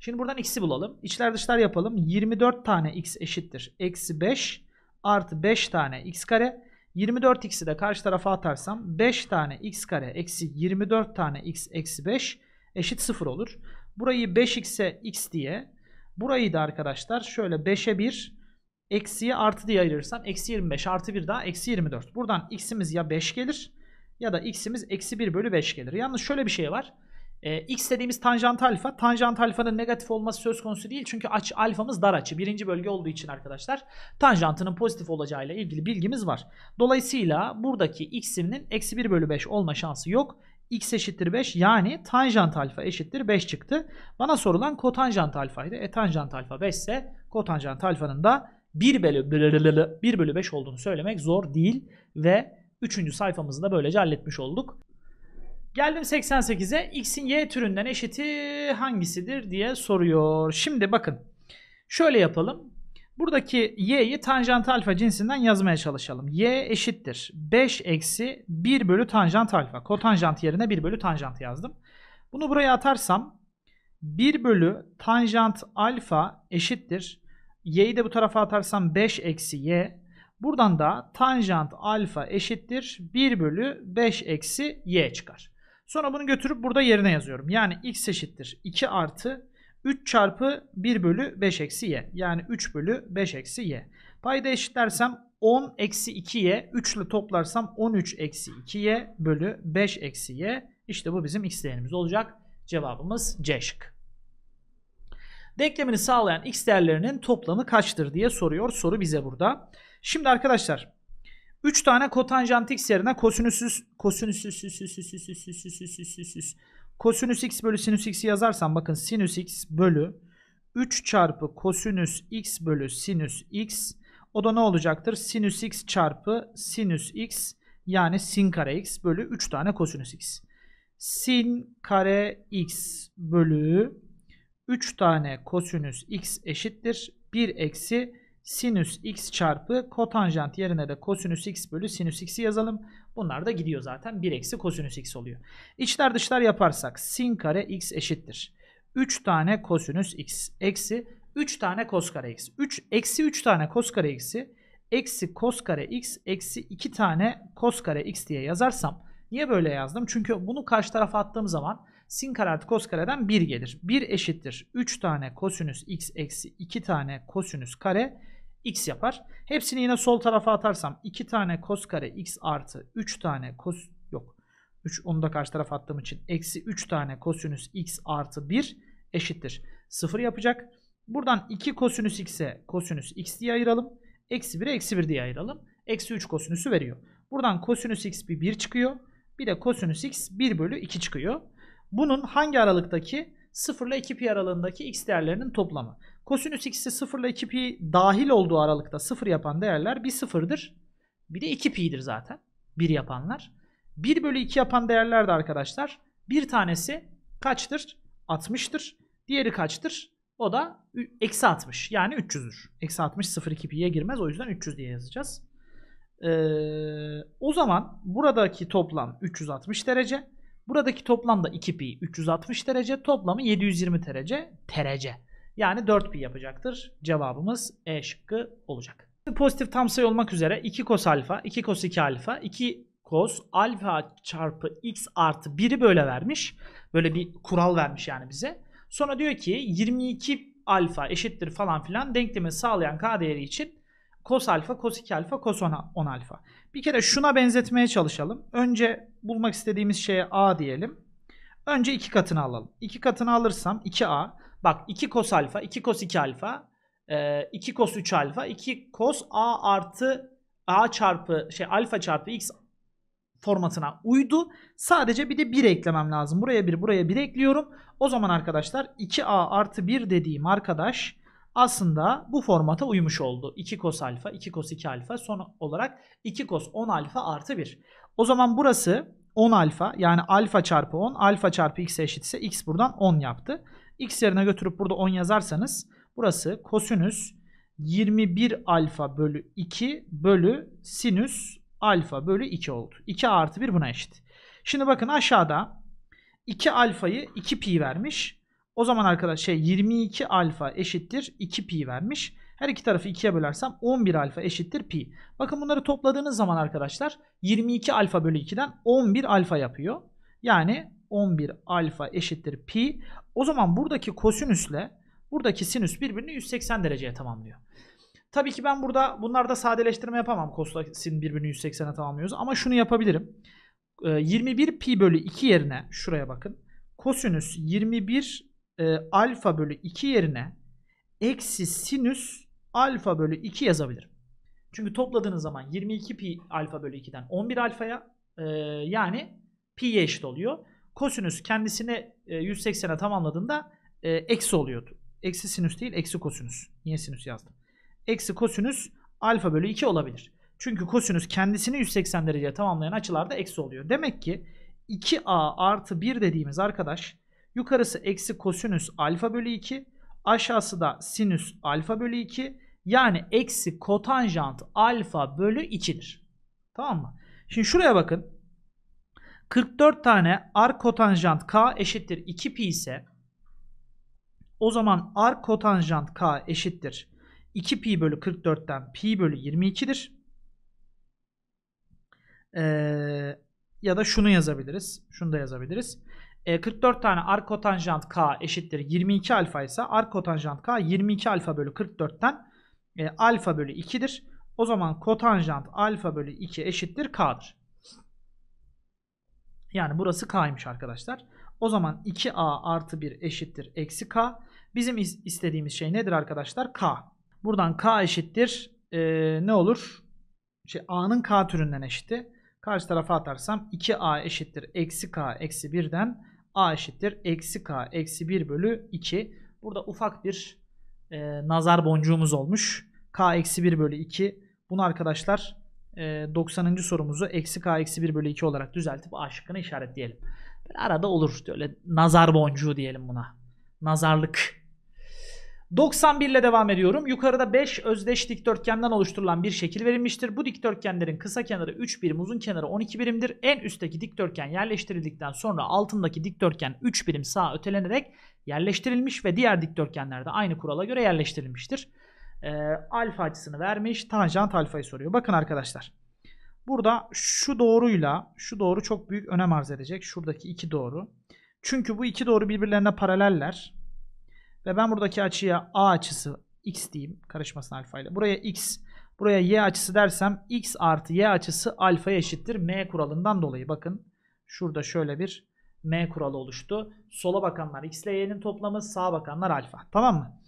Şimdi buradan x'i bulalım. İçler dışlar yapalım. 24 tane x eşittir eksi 5 artı 5 tane x kare. 24x'i de karşı tarafa atarsam 5 tane x kare eksi 24 tane x eksi 5 eşit 0 olur. Burayı 5x'e x diye burayı da arkadaşlar şöyle 5'e 1 Eksiye artı diye ayırırsam eksi 25 artı 1 daha eksi 24. Buradan x'imiz ya 5 gelir ya da x'imiz eksi 1 bölü 5 gelir. Yalnız şöyle bir şey var. Ee, x dediğimiz tanjant alfa. Tanjant alfanın negatif olması söz konusu değil. Çünkü aç, alfamız dar açı. Birinci bölge olduğu için arkadaşlar tanjantının pozitif olacağıyla ilgili bilgimiz var. Dolayısıyla buradaki x'iminin eksi 1 bölü 5 olma şansı yok x eşittir 5 yani tanjant alfa eşittir 5 çıktı. Bana sorulan kotanjant alfaydı. E tanjant alfa 5 ise kotanjant alfanın da 1 bölü, 1 bölü 5 olduğunu söylemek zor değil ve 3. sayfamızı da böylece halletmiş olduk. Geldim 88'e x'in y türünden eşiti hangisidir diye soruyor. Şimdi bakın şöyle yapalım. Buradaki y'yi tanjant alfa cinsinden yazmaya çalışalım. y eşittir. 5 eksi 1 bölü tanjant alfa. Kotanjant yerine 1 bölü tanjant yazdım. Bunu buraya atarsam 1 bölü tanjant alfa eşittir y'yi de bu tarafa atarsam 5 eksi y. Buradan da tanjant alfa eşittir 1 bölü 5 eksi y çıkar. Sonra bunu götürüp burada yerine yazıyorum. Yani x eşittir 2 artı 3 çarpı 1 bölü 5 eksi y. Yani 3 bölü 5 eksi y. Payda eşitlersem 10 eksi 2y 3 ile toplarsam 13 eksi 2y bölü 5 eksi y. İşte bu bizim x değerimiz olacak. Cevabımız C şık. Denklemini sağlayan x değerlerinin toplamı kaçtır diye soruyor. Soru bize burada. Şimdi arkadaşlar 3 tane kotanjant x yerine kosinüsüs kosinüsüs kosinüs x bölü sinüs x'i yazarsam bakın sinüs x bölü 3 çarpı kosinüs x bölü sinüs x o da ne olacaktır? Sinüs x çarpı sinüs x yani sin kare x bölü 3 tane kosinüs x. Sin kare x bölü 3 tane kosinüs x eşittir 1 eksi sinüs x çarpı kotanjant yerine de kosinüs x bölü sinüs x'i yazalım. Bunlar da gidiyor zaten 1 eksi kosinüs x oluyor. İçler dışlar yaparsak sin kare x eşittir. 3 tane kosinüs x eksi 3 tane kos kare x. 3 eksi 3 tane kos kare x'i eksi kos kare x eksi 2 tane kos kare x diye yazarsam niye böyle yazdım? Çünkü bunu karşı tarafa attığım zaman sin kare artı kos kareden 1 gelir. 1 eşittir 3 tane kosinüs x eksi 2 tane kosinüs kare x yapar. Hepsini yine sol tarafa atarsam 2 tane kos kare x artı 3 tane kos yok. 3 onu da karşı tarafa attığım için eksi 3 tane kosinüs x artı 1 eşittir. 0 yapacak. Buradan 2 kosinüs x'e kosinüs x diye ayıralım. Eksi 1'e eksi 1 diye ayıralım. Eksi 3 kosinüsü veriyor. Buradan kosinüs x bir 1 çıkıyor. Bir de kosinüs x 1 bölü 2 çıkıyor. Bunun hangi aralıktaki 0 ile 2 pi aralığındaki x değerlerinin toplamı. Kosinüs x'i 0 ile 2 pi dahil olduğu aralıkta 0 yapan değerler bir 0'dır. Bir de 2 pi'dir zaten. 1 yapanlar. 1 bölü 2 yapan değerler de arkadaşlar bir tanesi kaçtır? 60'tır. Diğeri kaçtır? O da eksi 60 yani 300'dür. Eksi 60 0 2 pi'ye girmez o yüzden 300 diye yazacağız. Ee, o zaman buradaki toplam 360 derece. Buradaki toplam da 2 pi 360 derece toplamı 720 derece derece. Yani 4 pi yapacaktır. Cevabımız E şıkkı olacak. Pozitif tam sayı olmak üzere 2 kos alfa, 2 kos 2 alfa, 2 kos alfa çarpı x artı 1'i böyle vermiş. Böyle bir kural vermiş yani bize. Sonra diyor ki 22 alfa eşittir falan filan denklemi sağlayan k değeri için Kos alfa, kos 2 alfa, kos 10, 10 alfa. Bir kere şuna benzetmeye çalışalım. Önce bulmak istediğimiz şeye a diyelim. Önce 2 katını alalım. 2 katını alırsam 2a. Bak 2 kos alfa, 2 kos 2 alfa, 2 e, kos 3 alfa, 2 kos a artı a çarpı şey alfa çarpı x formatına uydu. Sadece bir de 1 eklemem lazım. Buraya 1, buraya 1 ekliyorum. O zaman arkadaşlar 2a artı 1 dediğim arkadaş aslında bu formata uymuş oldu. 2 kos alfa, 2 kos 2 alfa son olarak 2 kos 10 alfa artı 1. O zaman burası 10 alfa yani alfa çarpı 10 alfa çarpı x eşit ise x buradan 10 yaptı. x yerine götürüp burada 10 yazarsanız burası kosinüs 21 alfa bölü 2 bölü sinüs alfa bölü 2 oldu. 2 artı 1 buna eşit. Şimdi bakın aşağıda 2 alfayı 2 pi vermiş. O zaman arkadaşlar şey 22 alfa eşittir 2 pi vermiş. Her iki tarafı 2'ye bölersem 11 alfa eşittir pi. Bakın bunları topladığınız zaman arkadaşlar 22 alfa bölü 2'den 11 alfa yapıyor. Yani 11 alfa eşittir pi. O zaman buradaki kosinüsle buradaki sinüs birbirini 180 dereceye tamamlıyor. Tabii ki ben burada bunlarda sadeleştirme yapamam. Kosin birbirini 180'e tamamlıyoruz. Ama şunu yapabilirim. 21 ee, pi bölü 2 yerine şuraya bakın. Kosinüs 21 e, alfa bölü 2 yerine eksi sinüs alfa bölü 2 yazabilirim. Çünkü topladığınız zaman 22 pi alfa bölü 2'den 11 alfaya e, yani pi'ye eşit oluyor. Kosinüs kendisini e, 180'e tamamladığında e, eksi oluyordu. Eksi sinüs değil eksi kosinüs. Niye sinüs yazdım? Eksi kosinüs alfa bölü 2 olabilir. Çünkü kosinüs kendisini 180 dereceye tamamlayan açılarda eksi oluyor. Demek ki 2a artı 1 dediğimiz arkadaş Yukarısı eksi kosinüs alfa bölü 2. Aşağısı da sinüs alfa bölü 2. Yani eksi kotanjant alfa bölü 2'dir. Tamam mı? Şimdi şuraya bakın. 44 tane r kotanjant k eşittir 2 pi ise o zaman r kotanjant k eşittir 2 pi bölü 44'ten pi bölü 22'dir. Ee, ya da şunu yazabiliriz. Şunu da yazabiliriz. E, 44 tane arkotanjant k eşittir 22 alfa ise arkotanjant k 22 alfa bölü 44'ten e, alfa bölü 2'dir. O zaman kotanjant alfa bölü 2 eşittir k'dır. Yani burası k'ymış arkadaşlar. O zaman 2a artı 1 eşittir eksi k. Bizim istediğimiz şey nedir arkadaşlar? k. Buradan k eşittir e, ne olur? Şey, a'nın k türünden eşitti. Karşı tarafa atarsam 2a eşittir eksi k eksi 1'den a eşittir eksi k eksi 1 bölü 2. Burada ufak bir e, nazar boncuğumuz olmuş. k eksi 1 bölü 2. Bunu arkadaşlar e, 90. sorumuzu eksi k eksi 1 bölü 2 olarak düzeltip a şıkkını işaretleyelim. Böyle arada olur. Böyle nazar boncuğu diyelim buna. Nazarlık 91 ile devam ediyorum. Yukarıda 5 özdeş dikdörtgenden oluşturulan bir şekil verilmiştir. Bu dikdörtgenlerin kısa kenarı 3 birim, uzun kenarı 12 birimdir. En üstteki dikdörtgen yerleştirildikten sonra altındaki dikdörtgen 3 birim sağa ötelenerek yerleştirilmiş ve diğer dikdörtgenlerde aynı kurala göre yerleştirilmiştir. Ee, alfa açısını vermiş, tanjant alfayı soruyor. Bakın arkadaşlar. Burada şu doğruyla şu doğru çok büyük önem arz edecek. Şuradaki iki doğru. Çünkü bu iki doğru birbirlerine paraleller. Ve ben buradaki açıya A açısı x diyeyim. Karışmasın alfa ile. Buraya x, buraya y açısı dersem x artı y açısı alfa eşittir. M kuralından dolayı bakın. Şurada şöyle bir M kuralı oluştu. Sola bakanlar x ile y'nin toplamı, sağa bakanlar alfa. Tamam mı?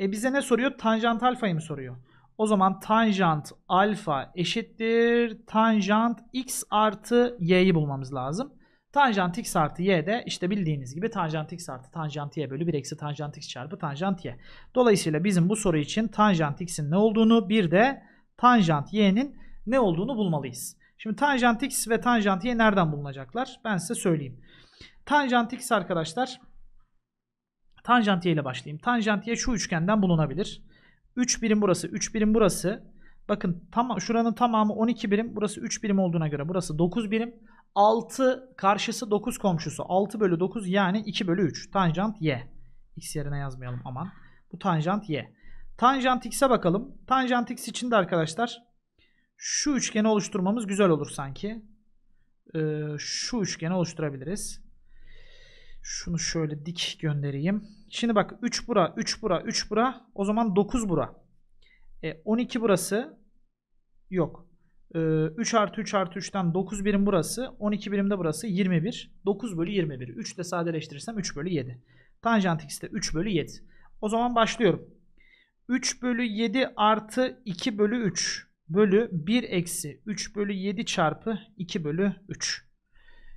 E bize ne soruyor? Tanjant alfayı mı soruyor? O zaman tanjant alfa eşittir. Tanjant x artı y'yi bulmamız lazım. Tanjant x artı y de işte bildiğiniz gibi tanjant x artı tanjant y bölü 1 eksi tanjant x çarpı tanjant y. Dolayısıyla bizim bu soru için tanjant x'in ne olduğunu bir de tanjant y'nin ne olduğunu bulmalıyız. Şimdi tanjant x ve tanjant y nereden bulunacaklar? Ben size söyleyeyim. Tanjant x arkadaşlar tanjant y ile başlayayım. Tanjant y şu üçgenden bulunabilir. 3 birim burası, 3 birim burası. Bakın tam, şuranın tamamı 12 birim. Burası 3 birim olduğuna göre burası 9 birim. 6 karşısı 9 komşusu. 6 bölü 9 yani 2 bölü 3. Tanjant y. X yerine yazmayalım aman. Bu tanjant y. Tanjant x'e bakalım. Tanjant x için de arkadaşlar şu üçgeni oluşturmamız güzel olur sanki. Ee, şu üçgeni oluşturabiliriz. Şunu şöyle dik göndereyim. Şimdi bak 3 bura, 3 bura, 3 bura. O zaman 9 bura. E, 12 burası yok. 3 ee, artı 3 artı 3'ten 9 birim burası. 12 birim de burası. 21. 9 bölü 21. 3 de sadeleştirirsem 3 bölü 7. Tanjant x de 3 bölü 7. O zaman başlıyorum. 3 bölü 7 artı 2 bölü 3 bölü 1 eksi 3 bölü 7 çarpı 2 bölü 3.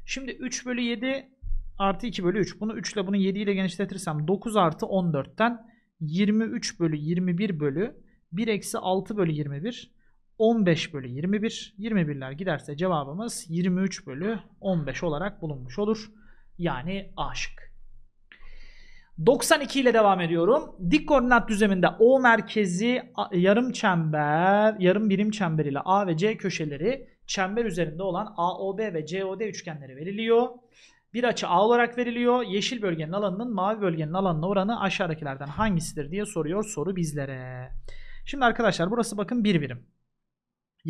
Şimdi 3 bölü 7 artı 2 bölü 3. Bunu 3 ile bunu 7 ile genişletirsem 9 artı 14'ten 23 bölü 21 bölü 1 eksi 6 bölü 21 15 bölü 21. 21'ler giderse cevabımız 23 bölü 15 olarak bulunmuş olur. Yani A şıkkı. 92 ile devam ediyorum. Dik koordinat düzeminde O merkezi yarım çember, yarım birim çember ile A ve C köşeleri çember üzerinde olan AOB ve COD üçgenleri veriliyor. Bir açı A olarak veriliyor. Yeşil bölgenin alanının mavi bölgenin alanına oranı aşağıdakilerden hangisidir diye soruyor soru bizlere. Şimdi arkadaşlar burası bakın bir birim.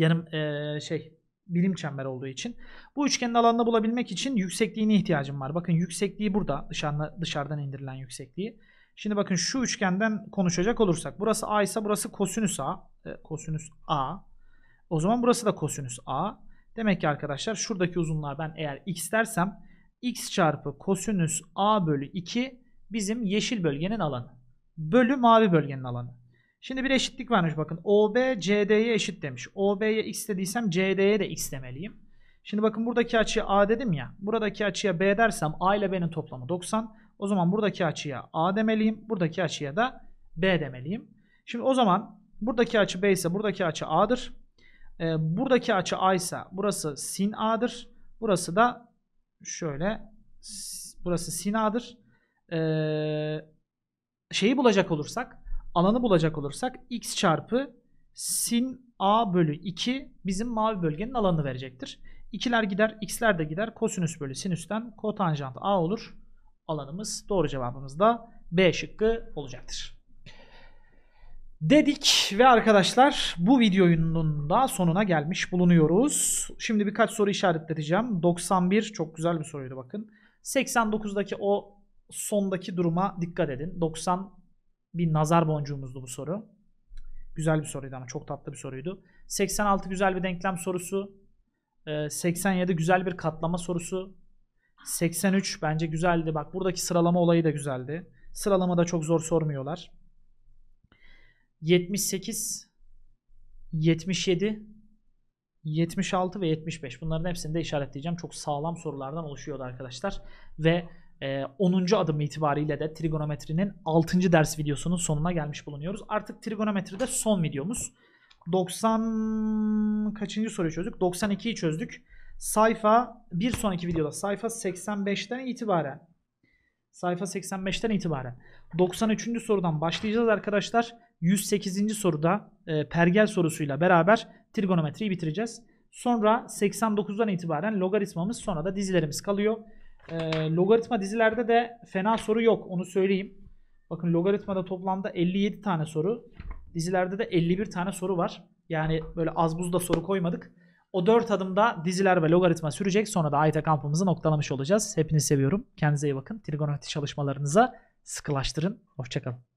Yarım e, şey bilim çember olduğu için. Bu üçgenin alanını bulabilmek için yüksekliğine ihtiyacım var. Bakın yüksekliği burada dışarıda, dışarıdan indirilen yüksekliği. Şimdi bakın şu üçgenden konuşacak olursak. Burası A ise burası kosinüs A. E, kosinüs A. O zaman burası da kosinüs A. Demek ki arkadaşlar şuradaki uzunluğa ben eğer x dersem x çarpı kosinüs A bölü 2 bizim yeşil bölgenin alanı. Bölü mavi bölgenin alanı. Şimdi bir eşitlik varmış bakın. OB CD'ye eşit demiş. OB'ye x dediysem CD'ye de x demeliyim. Şimdi bakın buradaki açıya A dedim ya. Buradaki açıya B dersem A ile B'nin toplamı 90. O zaman buradaki açıya A demeliyim. Buradaki açıya da B demeliyim. Şimdi o zaman buradaki açı B ise buradaki açı A'dır. Ee, buradaki açı A ise burası sin A'dır. Burası da şöyle burası sin A'dır. Ee, şeyi bulacak olursak alanı bulacak olursak x çarpı sin a bölü 2 bizim mavi bölgenin alanını verecektir. İkiler gider, x'ler de gider. Kosinüs bölü sinüsten kotanjant a olur. Alanımız doğru cevabımız da B şıkkı olacaktır. Dedik ve arkadaşlar bu videonun da sonuna gelmiş bulunuyoruz. Şimdi birkaç soru işaretleteceğim. 91 çok güzel bir soruydu bakın. 89'daki o sondaki duruma dikkat edin. 90 bir nazar boncuğumuzdu bu soru. Güzel bir soruydu ama çok tatlı bir soruydu. 86 güzel bir denklem sorusu. 87 e, güzel bir katlama sorusu. 83 bence güzeldi. Bak buradaki sıralama olayı da güzeldi. Sıralama da çok zor sormuyorlar. 78, 77, 76 ve 75. Bunların hepsini de işaretleyeceğim. Çok sağlam sorulardan oluşuyordu arkadaşlar. Ve e, ee, 10. adım itibariyle de trigonometrinin 6. ders videosunun sonuna gelmiş bulunuyoruz. Artık trigonometri de son videomuz. 90 kaçıncı soruyu çözdük? 92'yi çözdük. Sayfa bir sonraki videoda sayfa 85'ten itibaren sayfa 85'ten itibaren 93. sorudan başlayacağız arkadaşlar. 108. soruda e, pergel sorusuyla beraber trigonometriyi bitireceğiz. Sonra 89'dan itibaren logaritmamız sonra da dizilerimiz kalıyor. E, logaritma dizilerde de fena soru yok. Onu söyleyeyim. Bakın logaritmada toplamda 57 tane soru. Dizilerde de 51 tane soru var. Yani böyle az buzda soru koymadık. O dört adımda diziler ve logaritma sürecek. Sonra da ayta kampımızı noktalamış olacağız. Hepinizi seviyorum. Kendinize iyi bakın. Trigonometri çalışmalarınıza sıkılaştırın. Hoşçakalın.